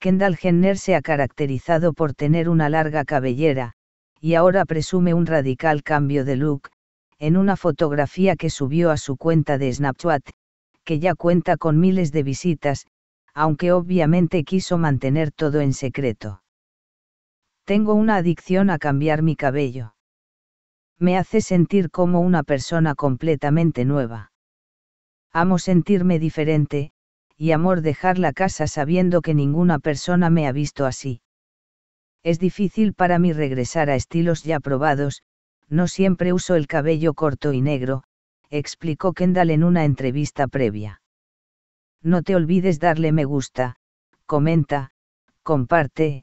Kendall Jenner se ha caracterizado por tener una larga cabellera, y ahora presume un radical cambio de look, en una fotografía que subió a su cuenta de Snapchat, que ya cuenta con miles de visitas, aunque obviamente quiso mantener todo en secreto. Tengo una adicción a cambiar mi cabello. Me hace sentir como una persona completamente nueva. Amo sentirme diferente, y amor dejar la casa sabiendo que ninguna persona me ha visto así. Es difícil para mí regresar a estilos ya probados, no siempre uso el cabello corto y negro, explicó Kendall en una entrevista previa. No te olvides darle me gusta, comenta, comparte,